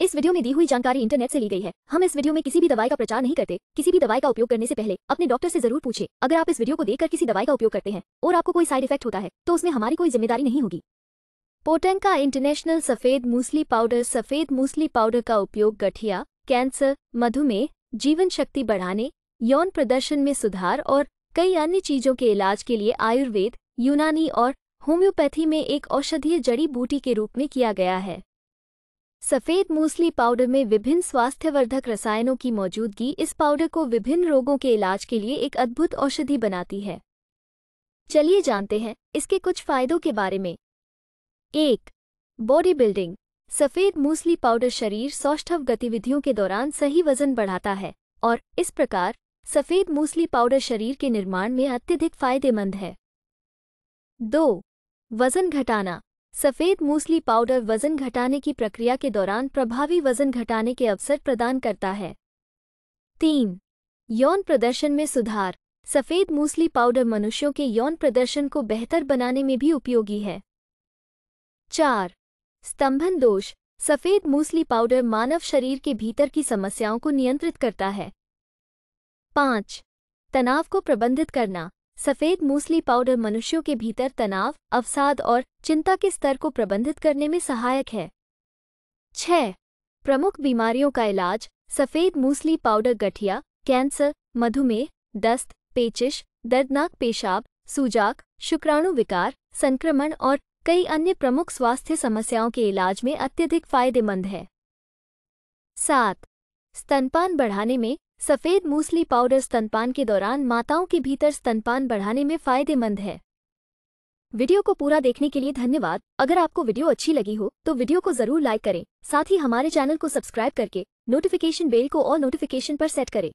इस वीडियो में दी हुई जानकारी इंटरनेट से ली गई है हम इस वीडियो में किसी भी दवाई का प्रचार नहीं करते किसी भी दवाई का उपयोग करने से पहले अपने डॉक्टर से जरूर पूछे अगर आप इस वीडियो को देखकर किसी दवाई का उपयोग करते हैं और आपको कोई साइड इफेक्ट होता है तो उसमें हमारी कोई जिम्मेदारी नहीं होगी पोटन का इंटरनेशनल सफेद मूसली पाउडर सफेद मूसली पाउडर का उपयोग गठिया कैंसर मधुमेह जीवन शक्ति बढ़ाने यौन प्रदर्शन में सुधार और कई अन्य चीजों के इलाज के लिए आयुर्वेद यूनानी और होम्योपैथी में एक औषधीय जड़ी बूटी के रूप में किया गया है सफेद मूसली पाउडर में विभिन्न स्वास्थ्यवर्धक रसायनों की मौजूदगी इस पाउडर को विभिन्न रोगों के इलाज के लिए एक अद्भुत औषधि बनाती है चलिए जानते हैं इसके कुछ फायदों के बारे में एक बॉडी बिल्डिंग सफेद मूसली पाउडर शरीर सौष्ठव गतिविधियों के दौरान सही वजन बढ़ाता है और इस प्रकार सफेद मूसली पाउडर शरीर के निर्माण में अत्यधिक फायदेमंद है दो वजन घटाना सफ़ेद मूसली पाउडर वजन घटाने की प्रक्रिया के दौरान प्रभावी वजन घटाने के अवसर प्रदान करता है तीन यौन प्रदर्शन में सुधार सफ़ेद मूसली पाउडर मनुष्यों के यौन प्रदर्शन को बेहतर बनाने में भी उपयोगी है चार स्तंभन दोष सफ़ेद मूसली पाउडर मानव शरीर के भीतर की समस्याओं को नियंत्रित करता है पाँच तनाव को प्रबंधित करना सफ़ेद मूसली पाउडर मनुष्यों के भीतर तनाव अवसाद और चिंता के स्तर को प्रबंधित करने में सहायक है छह प्रमुख बीमारियों का इलाज सफ़ेद मूसली पाउडर गठिया कैंसर मधुमेह दस्त पेचिश दर्दनाक पेशाब सुजाक शुक्राणु विकार संक्रमण और कई अन्य प्रमुख स्वास्थ्य समस्याओं के इलाज में अत्यधिक फायदेमंद है सात स्तनपान बढ़ाने में सफ़ेद मूसली पाउडर स्तनपान के दौरान माताओं के भीतर स्तनपान बढ़ाने में फ़ायदेमंद है वीडियो को पूरा देखने के लिए धन्यवाद अगर आपको वीडियो अच्छी लगी हो तो वीडियो को ज़रूर लाइक करें साथ ही हमारे चैनल को सब्सक्राइब करके नोटिफिकेशन बेल को और नोटिफिकेशन पर सेट करें